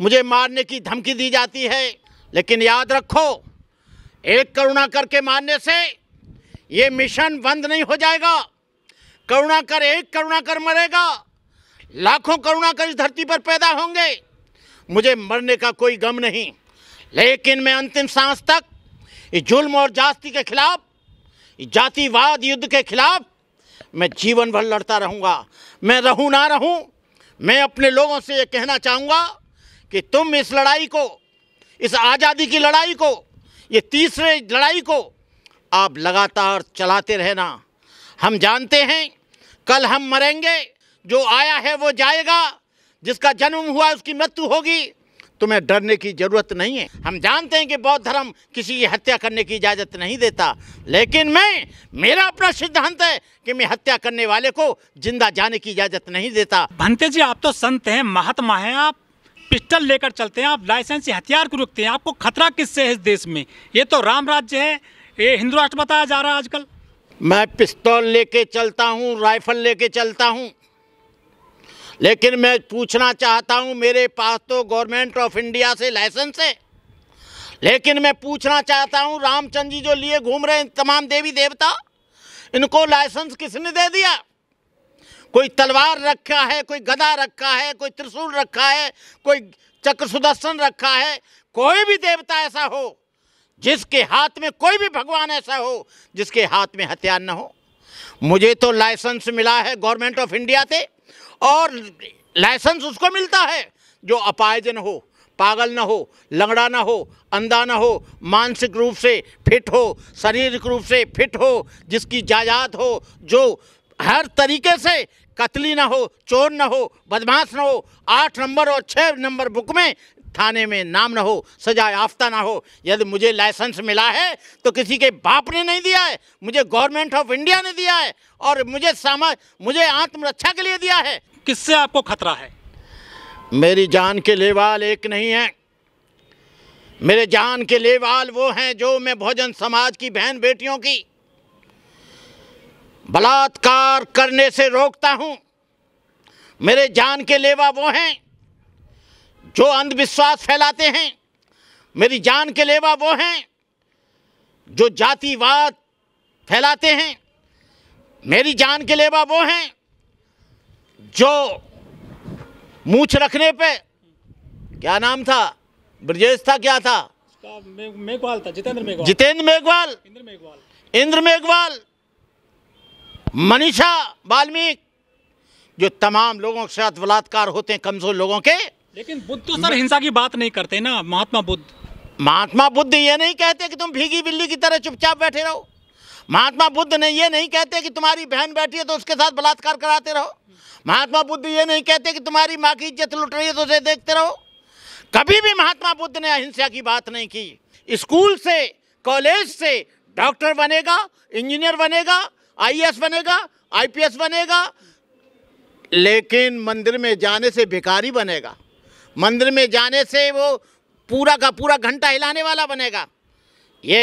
मुझे मारने की धमकी दी जाती है लेकिन याद रखो एक करुणा कर के मारने से ये मिशन बंद नहीं हो जाएगा करुणा कर एक करुणा कर मरेगा लाखों करुणा कर इस धरती पर पैदा होंगे मुझे मरने का कोई गम नहीं लेकिन मैं अंतिम सांस तक इस जुल्म और जाति के खिलाफ जातिवाद युद्ध के खिलाफ मैं जीवन भर लड़ता रहूँगा मैं रहूँ ना रहूँ मैं अपने लोगों से ये कहना चाहूँगा कि तुम इस लड़ाई को इस आज़ादी की लड़ाई को ये तीसरे लड़ाई को आप लगातार चलाते रहना हम जानते हैं कल हम मरेंगे जो आया है वो जाएगा जिसका जन्म हुआ उसकी मृत्यु होगी तुम्हें डरने की ज़रूरत नहीं है हम जानते हैं कि बौद्ध धर्म किसी की हत्या करने की इजाज़त नहीं देता लेकिन मैं मेरा अपना सिद्धांत है कि मैं हत्या करने वाले को जिंदा जाने की इजाज़त नहीं देता भंते जी आप तो संत हैं महात्मा हैं आप पिस्टल लेकर चलते हैं आप लाइसेंसी हथियार को रुकते हैं आपको खतरा किससे है इस देश में ये तो राम राज्य है ये हिंदू राष्ट्र बताया जा रहा है आजकल मैं पिस्तौल लेके चलता हूँ राइफल लेके चलता हूँ लेकिन मैं पूछना चाहता हूँ मेरे पास तो गवर्नमेंट ऑफ इंडिया से लाइसेंस है लेकिन मैं पूछना चाहता हूँ रामचंद्र जी जो लिए घूम रहे हैं तमाम देवी देवता इनको लाइसेंस किसने दे दिया कोई तलवार रखा है कोई गदा रखा है कोई त्रिशूल रखा है कोई चक्र सुदर्शन रखा है कोई भी देवता ऐसा हो जिसके हाथ में कोई भी भगवान ऐसा हो जिसके हाथ में हथियार न हो मुझे तो लाइसेंस मिला है गवर्नमेंट ऑफ इंडिया से और लाइसेंस उसको मिलता है जो अपायजन हो पागल ना हो लंगड़ा ना हो अंधा ना हो मानसिक रूप से फिट हो शारीरिक रूप से फिट हो जिसकी जायदाद हो जो हर तरीके से कतली ना हो चोर ना हो बदमाश ना हो आठ नंबर और छः नंबर बुक में थाने में नाम ना हो सजा याफ्ता ना हो यदि मुझे लाइसेंस मिला है तो किसी के बाप ने नहीं दिया है मुझे गवर्नमेंट ऑफ इंडिया ने दिया है और मुझे सामा मुझे आत्मरक्षा के लिए दिया है किससे आपको खतरा है मेरी जान के लेवाल एक नहीं है मेरे जान के लेवाल वो हैं जो मैं भोजन समाज की बहन बेटियों की बलात्कार करने से रोकता हूं मेरे जान के लेवा वो हैं जो अंधविश्वास फैलाते हैं मेरी जान के लेवा वो हैं जो जातिवाद फैलाते हैं मेरी जान के लेवा वो हैं जो मूछ रखने पे क्या नाम था ब्रजेश था क्या था मेघवाल था जितेंद्र मेघवाल जितेंद्र मेघवाल इंद्र मेघवाल इंद्र मेघवाल मनीषा वाल्मीकि जो तमाम लोगों के साथ बलात्कार होते हैं कमजोर लोगों के लेकिन बुद्ध तो सर हिंसा की बात नहीं करते ना महात्मा बुद्ध महात्मा बुद्ध ये नहीं कहते कि तुम भीगी बिल्ली की तरह चुपचाप बैठे रहो महात्मा बुद्ध ने ये नहीं कहते कि तुम्हारी बहन बैठी है तो उसके साथ बलात्कार कराते रहो महात्मा बुद्ध ये नहीं कहते कि तुम्हारी माँ की इज्जत लुट रही है तो उसे देखते रहो कभी भी महात्मा बुद्ध ने अहिंसा की बात नहीं की स्कूल से कॉलेज से डॉक्टर बनेगा इंजीनियर बनेगा आईएएस बनेगा आईपीएस बनेगा लेकिन मंदिर में जाने से भिकारी बनेगा मंदिर में जाने से वो पूरा का पूरा घंटा हिलाने वाला बनेगा ये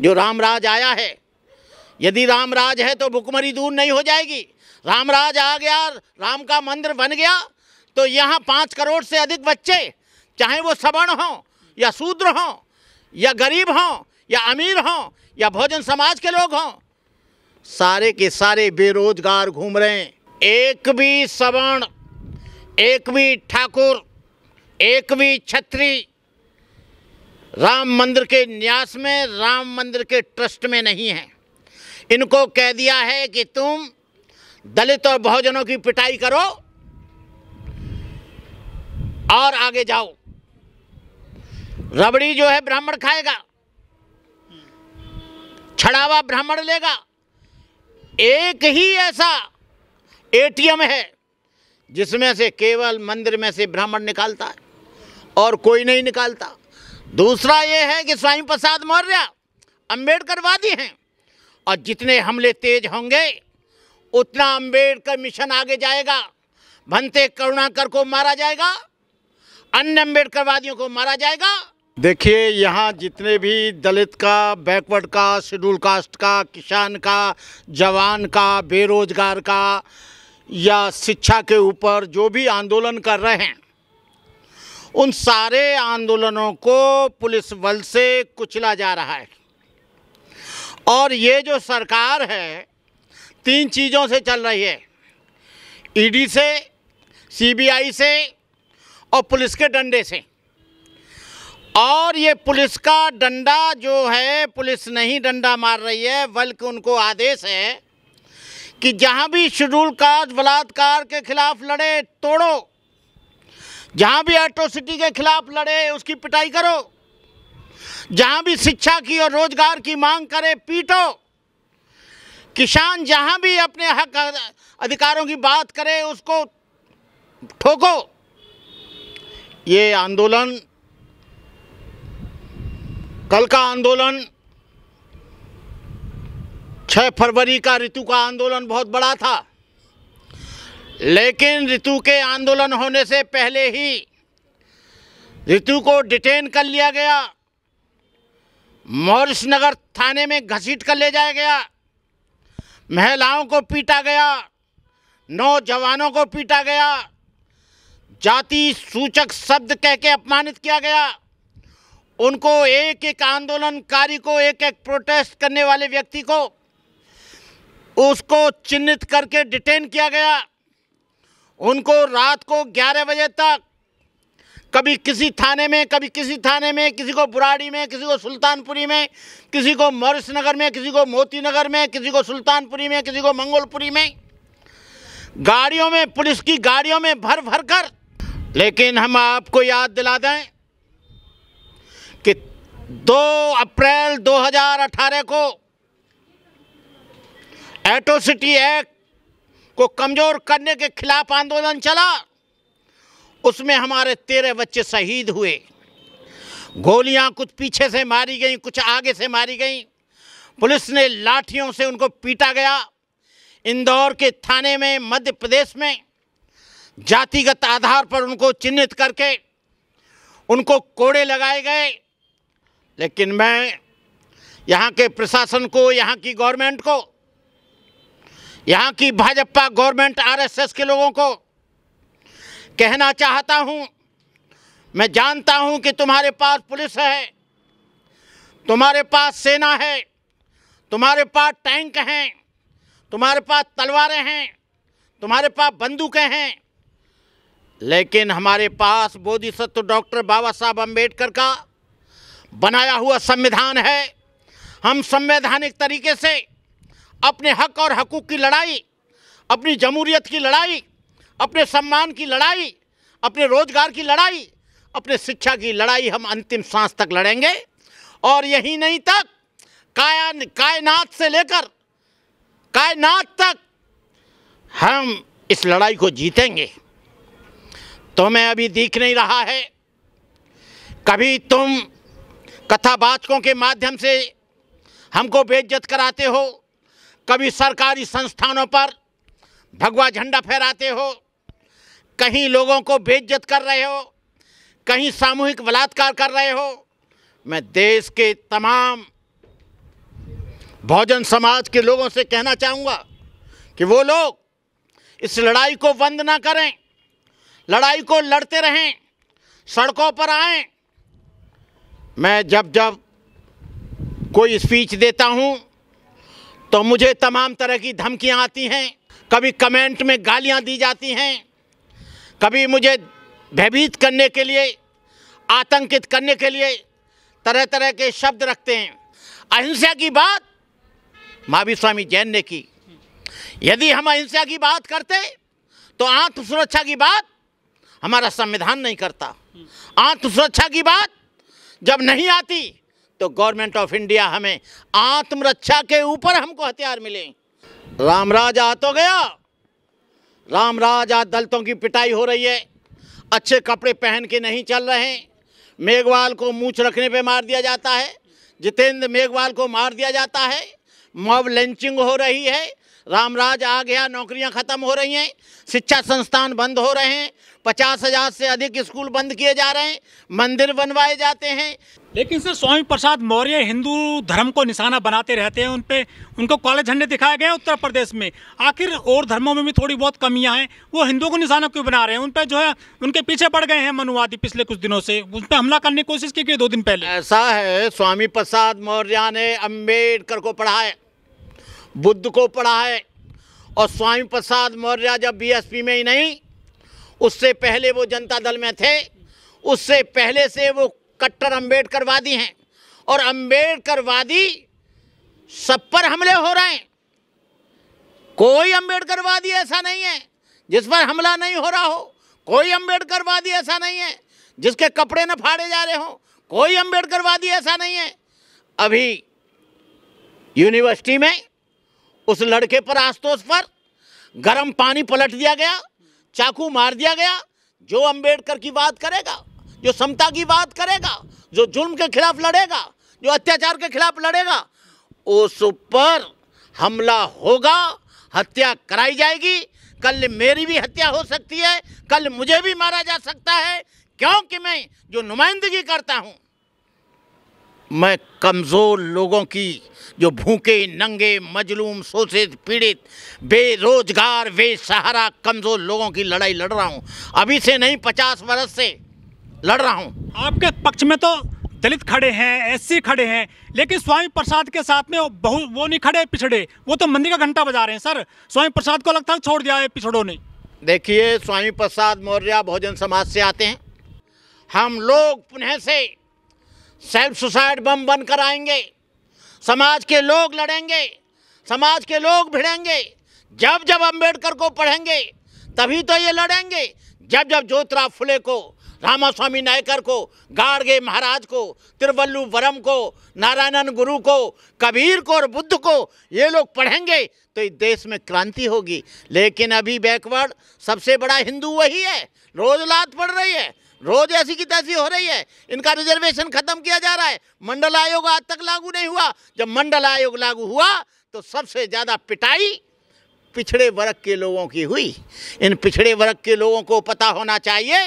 जो रामराज आया है यदि रामराज है तो भुखमरी दूर नहीं हो जाएगी रामराज आ गया राम का मंदिर बन गया तो यहाँ पाँच करोड़ से अधिक बच्चे चाहे वो सवर्ण हों या शूद्र हों या गरीब हों या अमीर हों या भोजन समाज के लोग हों सारे के सारे बेरोजगार घूम रहे हैं एक भी सवर्ण एक भी ठाकुर एक भी छत्री राम मंदिर के न्यास में राम मंदिर के ट्रस्ट में नहीं है इनको कह दिया है कि तुम दलित और बहुजनों की पिटाई करो और आगे जाओ रबड़ी जो है ब्राह्मण खाएगा छड़ावा ब्राह्मण लेगा एक ही ऐसा एटीएम है जिसमें से केवल मंदिर में से ब्राह्मण निकालता है और कोई नहीं निकालता दूसरा ये है कि स्वामी प्रसाद मौर्य अम्बेडकरवादी हैं और जितने हमले तेज होंगे उतना अम्बेडकर मिशन आगे जाएगा भंते करुणाकर को मारा जाएगा अन्य अम्बेडकरवादियों को मारा जाएगा देखिए यहाँ जितने भी दलित का बैकवर्ड का शेड्यूल कास्ट का किसान का जवान का बेरोजगार का या शिक्षा के ऊपर जो भी आंदोलन कर रहे हैं उन सारे आंदोलनों को पुलिस बल से कुचला जा रहा है और ये जो सरकार है तीन चीज़ों से चल रही है ईडी e से सीबीआई से और पुलिस के डंडे से और ये पुलिस का डंडा जो है पुलिस नहीं डंडा मार रही है बल्कि उनको आदेश है कि जहाँ भी शेड्यूल कास्ट बलात्कार के खिलाफ लड़े तोड़ो जहाँ भी एट्रोसिटी के खिलाफ लड़े उसकी पिटाई करो जहाँ भी शिक्षा की और रोजगार की मांग करे पीटो किसान जहाँ भी अपने हक अधिकारों की बात करे उसको ठोको ये आंदोलन कल का आंदोलन 6 फरवरी का ऋतु का आंदोलन बहुत बड़ा था लेकिन ऋतु के आंदोलन होने से पहले ही ऋतु को डिटेन कर लिया गया मौर्स नगर थाने में घसीट कर ले जाया गया महिलाओं को पीटा गया नौजवानों को पीटा गया जाति सूचक शब्द कह के अपमानित किया गया उनको एक एक आंदोलनकारी को एक एक प्रोटेस्ट करने वाले व्यक्ति को उसको चिन्हित करके डिटेन किया गया उनको रात को 11 बजे तक कभी किसी थाने में कभी किसी थाने में किसी को बुराड़ी में किसी को सुल्तानपुरी में किसी को मौर्स नगर में किसी को मोती नगर में किसी को सुल्तानपुरी में किसी को मंगोलपुरी में गाड़ियों में पुलिस की गाड़ियों में भर भर कर लेकिन हम आपको याद दिला दें कि 2 अप्रैल 2018 को एटोसिटी एक्ट को कमज़ोर करने के खिलाफ आंदोलन चला उसमें हमारे तेरह बच्चे शहीद हुए गोलियां कुछ पीछे से मारी गई कुछ आगे से मारी गई पुलिस ने लाठियों से उनको पीटा गया इंदौर के थाने में मध्य प्रदेश में जातिगत आधार पर उनको चिन्हित करके उनको कोड़े लगाए गए लेकिन मैं यहाँ के प्रशासन को यहाँ की गवर्नमेंट को यहाँ की भाजपा गवर्नमेंट आरएसएस के लोगों को कहना चाहता हूँ मैं जानता हूँ कि तुम्हारे पास पुलिस है तुम्हारे पास सेना है तुम्हारे पास टैंक हैं तुम्हारे पास तलवारें हैं तुम्हारे पास बंदूकें हैं लेकिन हमारे पास बोधिसत्व डॉक्टर बाबा साहब अम्बेडकर का बनाया हुआ संविधान है हम संवैधानिक तरीके से अपने हक और हकूक़ की लड़ाई अपनी जमूरीत की लड़ाई अपने सम्मान की लड़ाई अपने रोजगार की लड़ाई अपने शिक्षा की लड़ाई हम अंतिम सांस तक लड़ेंगे और यही नहीं तक काया कायनात से लेकर कायनात तक हम इस लड़ाई को जीतेंगे तुम्हें तो मैं अभी दिख नहीं रहा है कभी तुम कथावाचकों के माध्यम से हमको बेइज्जत कराते हो कभी सरकारी संस्थानों पर भगवा झंडा फहराते हो कहीं लोगों को बेइज्जत कर रहे हो कहीं सामूहिक बलात्कार कर रहे हो मैं देश के तमाम बहुजन समाज के लोगों से कहना चाहूँगा कि वो लोग इस लड़ाई को बंद ना करें लड़ाई को लड़ते रहें सड़कों पर आएं मैं जब जब कोई स्पीच देता हूँ तो मुझे तमाम तरह की धमकियाँ आती हैं कभी कमेंट में गालियाँ दी जाती हैं कभी मुझे भयभीत करने के लिए आतंकित करने के लिए तरह तरह के शब्द रखते हैं अहिंसा की बात महावीर स्वामी जैन ने की यदि हम अहिंसा की बात करते तो आत्म सुरक्षा की बात हमारा संविधान नहीं करता आत्म सुरक्षा की बात जब नहीं आती तो गवर्नमेंट ऑफ इंडिया हमें आत्मरक्षा के ऊपर हमको हथियार मिले रामराज आ तो गया रामराज आज दलितों की पिटाई हो रही है अच्छे कपड़े पहन के नहीं चल रहे मेघवाल को मूछ रखने पे मार दिया जाता है जितेंद्र मेघवाल को मार दिया जाता है मॉब लंचिंग हो रही है रामराज आ गया नौकरियां ख़त्म हो रही हैं शिक्षा संस्थान बंद हो रहे हैं पचास हजार से अधिक स्कूल बंद किए जा रहे हैं मंदिर बनवाए जाते हैं लेकिन सर स्वामी प्रसाद मौर्य हिंदू धर्म को निशाना बनाते रहते हैं उन पर उनको काले झंडे दिखाए गए उत्तर प्रदेश में आखिर और धर्मों में भी थोड़ी बहुत कमियां हैं वो हिंदुओं को निशाना क्यों बना रहे हैं उन पर जो है उनके पीछे पड़ गए हैं मनुवादी पिछले कुछ दिनों से उन पर हमला करने की कोशिश की गई दो दिन पहले ऐसा है स्वामी प्रसाद मौर्य ने अम्बेडकर को पढ़ाया बुद्ध को पढ़ा है और स्वामी प्रसाद मौर्य जब बीएसपी में ही नहीं उससे पहले वो जनता दल में थे उससे पहले से वो कट्टर अम्बेडकरवादी हैं और अम्बेडकरवादी सब पर हमले हो रहे हैं कोई अम्बेडकरवादी ऐसा नहीं है जिस पर हमला नहीं हो रहा हो कोई अम्बेडकरवादी ऐसा नहीं है जिसके कपड़े न फाड़े जा रहे हों कोई अम्बेडकरवादी ऐसा नहीं है अभी यूनिवर्सिटी में उस लड़के पर आस्तोष पर गर्म पानी पलट दिया गया चाकू मार दिया गया जो अंबेडकर की बात करेगा जो समता की बात करेगा जो जुल्म के खिलाफ लड़ेगा जो अत्याचार के खिलाफ लड़ेगा उस पर हमला होगा हत्या कराई जाएगी कल मेरी भी हत्या हो सकती है कल मुझे भी मारा जा सकता है क्योंकि मैं जो नुमाइंदगी करता हूँ मैं कमज़ोर लोगों की जो भूखे नंगे मजलूम शोषित पीड़ित बेरोजगार बेसहारा कमज़ोर लोगों की लड़ाई लड़ रहा हूँ अभी से नहीं पचास बरस से लड़ रहा हूँ आपके पक्ष में तो दलित खड़े हैं एससी खड़े हैं लेकिन स्वामी प्रसाद के साथ में बहु वो नहीं खड़े पिछड़े वो तो मंदिर का घंटा बजा रहे हैं सर स्वामी प्रसाद को लगता है छोड़ दिया है पिछड़ों ने देखिए स्वामी प्रसाद मौर्य बहुजन समाज से आते हैं हम लोग पुनः से सेल्फ सुसाइड बम बन कर आएंगे समाज के लोग लड़ेंगे समाज के लोग भिड़ेंगे जब जब अंबेडकर को पढ़ेंगे तभी तो ये लड़ेंगे जब जब ज्योतिराव फुले को रामास्वामी नायकर को गाड़गे महाराज को वरम को नारायणन गुरु को कबीर को और बुद्ध को ये लोग पढ़ेंगे तो इस देश में क्रांति होगी लेकिन अभी बैकवर्ड सबसे बड़ा हिंदू वही है रोज लात पड़ रही है रोज ऐसी की तैसी हो रही है इनका रिजर्वेशन खत्म किया जा रहा है मंडल आयोग आज तक लागू नहीं हुआ जब मंडल आयोग लागू हुआ तो सबसे ज़्यादा पिटाई पिछड़े वर्ग के लोगों की हुई इन पिछड़े वर्ग के लोगों को पता होना चाहिए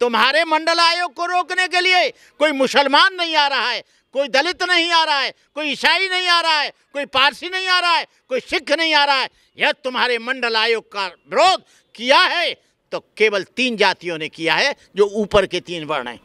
तुम्हारे मंडल आयोग को रोकने के लिए कोई मुसलमान नहीं आ रहा है कोई दलित नहीं आ रहा है कोई ईसाई नहीं आ रहा है कोई पारसी नहीं आ रहा है कोई सिख नहीं आ रहा है यह तुम्हारे मंडल आयोग का विरोध किया है तो केवल तीन जातियों ने किया है जो ऊपर के तीन वर्ण हैं